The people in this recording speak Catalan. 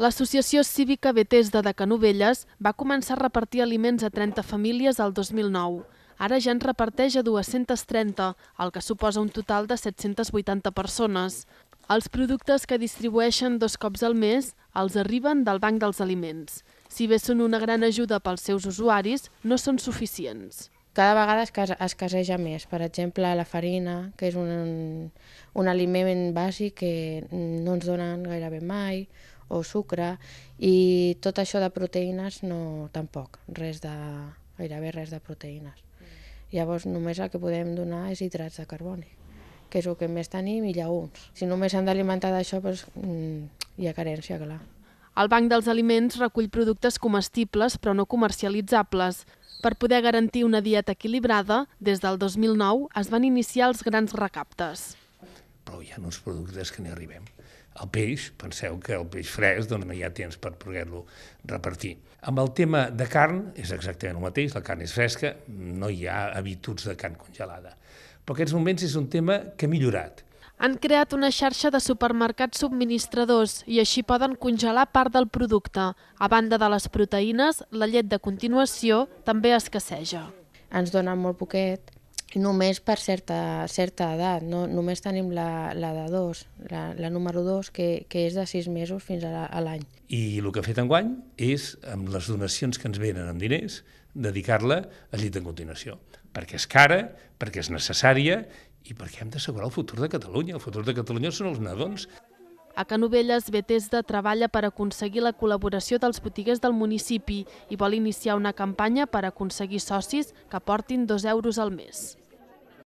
L'associació cívica Betesda de Canovelles va començar a repartir aliments a 30 famílies al 2009. Ara ja en reparteix a 230, el que suposa un total de 780 persones. Els productes que distribueixen dos cops al mes els arriben del Banc dels Aliments. Si bé són una gran ajuda pels seus usuaris, no són suficients cada vegada es, es caseja més. Per exemple, la farina, que és un, un aliment bàsic que no ens donen gairebé mai, o sucre i tot això de proteïnes no tampoc, res de, gairebé res de proteïnes. Mm. Llavors només el que podem donar és hidrats de carboni, que és el que més tenim i llaums. Si només hem d'alimentar d'això, doncs, mm, hi ha carència, clar. El Banc dels Aliments recull productes comestibles però no comercialitzables. Per poder garantir una dieta equilibrada, des del 2009 es van iniciar els grans recaptes però hi ha uns productes que n'hi arribem. El peix, penseu que el peix fresc doncs, no hi ha temps per poder-lo repartir. Amb el tema de carn és exactament el mateix, la carn és fresca, no hi ha habituds de carn congelada. Però aquests moments és un tema que ha millorat. Han creat una xarxa de supermercats subministradors i així poden congelar part del producte. A banda de les proteïnes, la llet de continuació també escasseja. Ens donen molt poquet només per certa, certa edat, no? només tenim la, la de dos, la, la número dos, que, que és de sis mesos fins a l'any. I el que ha fet enguany és, amb les donacions que ens venen en diners, dedicar-la a llit en continuació, perquè és cara, perquè és necessària i perquè hem d'assegurar el futur de Catalunya. El futur de Catalunya són els nadons. A Canovelles, Betesda treballa per aconseguir la col·laboració dels botiguers del municipi i vol iniciar una campanya per aconseguir socis que portin dos euros al mes.